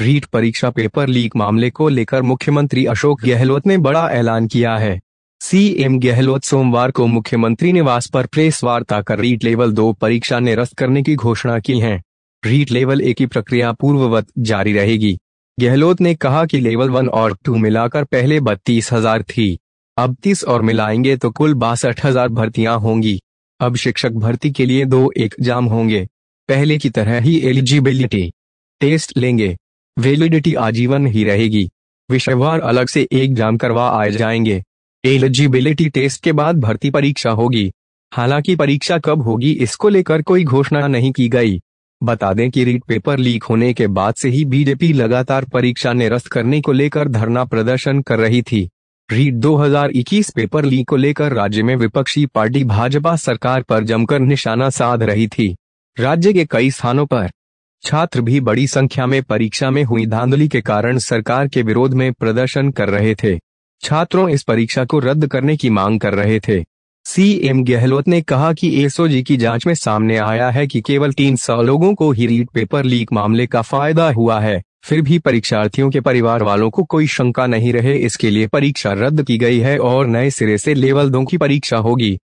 रीट परीक्षा paper leak मामले को लेकर मुख्यमंत्री अशोक गहलोत ने बड़ा ऐलान किया है सीएम गहलोत सोमवार को मुख्यमंत्री निवास पर प्रेस वार्ता कर रीट लेवल दो परीक्षा निरस्त करने की घोषणा की है रीट लेवल एक की प्रक्रिया पूर्ववत जारी रहेगी गहलोत ने कहा कि लेवल वन और टू मिलाकर पहले बत्तीस हजार थी अब तीस और मिलाएंगे तो कुल बासठ हजार भर्तियां होंगी अब शिक्षक भर्ती के लिए दो एग्जाम होंगे पहले की तरह ही एलिजिबिलिटी टेस्ट लेंगे वेलिडिटी आजीवन ही रहेगी विषयवार अलग से एक जाम करवा आए जाएंगे एलिजिबिलिटी टेस्ट के बाद भर्ती परीक्षा होगी हालांकि परीक्षा कब होगी इसको लेकर कोई घोषणा नहीं की गई बता दें कि रीट पेपर लीक होने के बाद से ही बीजेपी लगातार परीक्षा निरस्त करने को लेकर धरना प्रदर्शन कर रही थी रीट 2021 पेपर लीक को लेकर राज्य में विपक्षी पार्टी भाजपा सरकार पर जमकर निशाना साध रही थी राज्य के कई स्थानों पर छात्र भी बड़ी संख्या में परीक्षा में हुई धांधली के कारण सरकार के विरोध में प्रदर्शन कर रहे थे छात्रों इस परीक्षा को रद्द करने की मांग कर रहे थे सीएम गहलोत ने कहा कि एसओजी की जांच में सामने आया है कि केवल 300 लोगों को ही रीट पेपर लीक मामले का फायदा हुआ है फिर भी परीक्षार्थियों के परिवार वालों को कोई शंका नहीं रहे इसके लिए परीक्षा रद्द की गई है और नए सिरे से लेवल दो की परीक्षा होगी